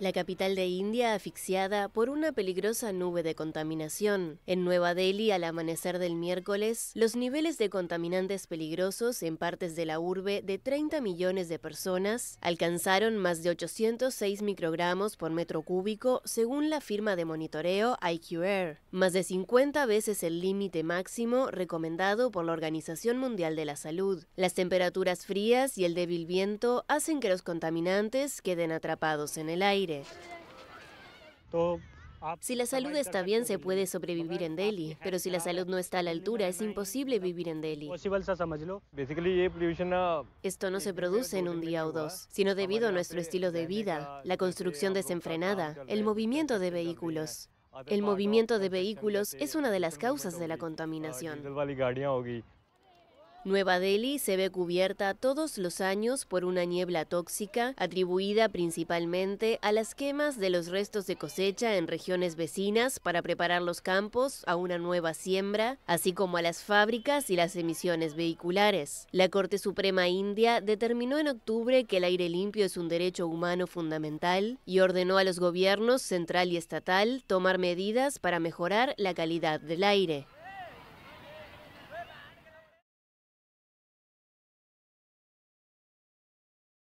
La capital de India asfixiada por una peligrosa nube de contaminación. En Nueva Delhi, al amanecer del miércoles, los niveles de contaminantes peligrosos en partes de la urbe de 30 millones de personas alcanzaron más de 806 microgramos por metro cúbico, según la firma de monitoreo IQR, más de 50 veces el límite máximo recomendado por la Organización Mundial de la Salud. Las temperaturas frías y el débil viento hacen que los contaminantes queden atrapados en el aire. Si la salud está bien, se puede sobrevivir en Delhi, pero si la salud no está a la altura, es imposible vivir en Delhi. Esto no se produce en un día o dos, sino debido a nuestro estilo de vida, la construcción desenfrenada, el movimiento de vehículos. El movimiento de vehículos es una de las causas de la contaminación. Nueva Delhi se ve cubierta todos los años por una niebla tóxica atribuida principalmente a las quemas de los restos de cosecha en regiones vecinas para preparar los campos a una nueva siembra, así como a las fábricas y las emisiones vehiculares. La Corte Suprema India determinó en octubre que el aire limpio es un derecho humano fundamental y ordenó a los gobiernos central y estatal tomar medidas para mejorar la calidad del aire.